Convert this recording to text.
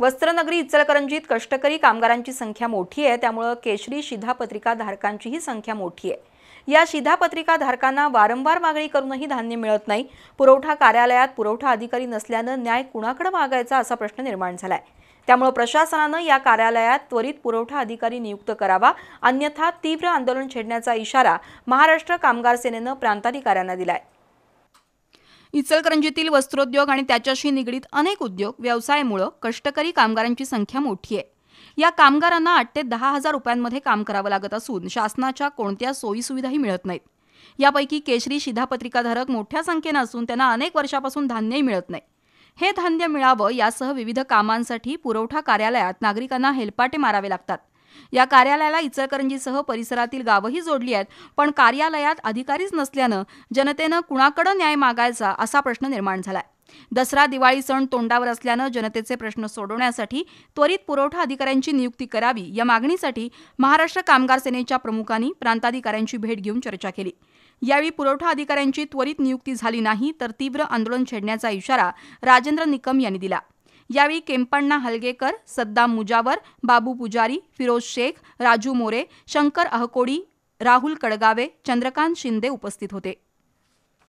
वस्त्रनगरी इचलकरंजीत कष्टकरी कामगारांची संख्या मोठी आहे त्यामुळं केशरी शिधापत्रिका धारकांचीही संख्या मोठी आहे या शिधापत्रिका धारकांना वारंवार मागणी करूनही धान्य मिळत नाही पुरवठा कार्यालयात पुरवठा अधिकारी नसल्यानं न्याय कुणाकडे मागायचा असा प्रश्न निर्माण झाला आहे त्यामुळे प्रशासनानं या कार्यालयात त्वरित पुरवठा अधिकारी नियुक्त करावा अन्यथा तीव्र आंदोलन छेडण्याचा इशारा महाराष्ट्र कामगार सेनेनं प्रांताधिकाऱ्यांना दिलाय इचलकरंजीतील वस्त्रोद्योग आणि त्याच्याशी निगडीत अनेक उद्योग व्यवसायामुळं कष्टकरी कामगारांची संख्या मोठी आहे या कामगारांना आठ ते दहा हजार रुपयांमध्ये काम करावं लागत असून शासनाच्या कोणत्या सोयीसुविधाही मिळत नाहीत यापैकी केशरी शिधापत्रिकाधारक मोठ्या संख्येनं असून त्यांना अनेक वर्षापासून धान्यही मिळत नाही हे धान्य मिळावं यासह विविध कामांसाठी पुरवठा कार्यालयात नागरिकांना हेलपाटे मारावे लागतात या कार्यालयाला इचलकरंजीसह परिसरातील गावंही जोडली आहेत पण कार्यालयात अधिकारीच नसल्यानं जनतेनं कुणाकडं न्याय मागायचा असा प्रश्न निर्माण झाला दसरा दिवाळी सण तोंडावर असल्यानं जनतेचे प्रश्न सोडवण्यासाठी त्वरित पुरवठा अधिकाऱ्यांची नियुक्ती करावी या मागणीसाठी महाराष्ट्र कामगार सेनेच्या प्रमुखांनी प्रांताधिकाऱ्यांची भेट घेऊन चर्चा केली यावेळी पुरवठा अधिकाऱ्यांची त्वरित नियुक्ती झाली नाही तर तीव्र आंदोलन छेडण्याचा इशारा राजेंद्र निकम यांनी दिला यावेळी केम्पण्णा हलगेकर सद्दाम मुजावर बाबू पुजारी फिरोज शेख राजू मोरे शंकर अहकोडी राहुल कडगावे चंद्रकांत शिंदे उपस्थित होते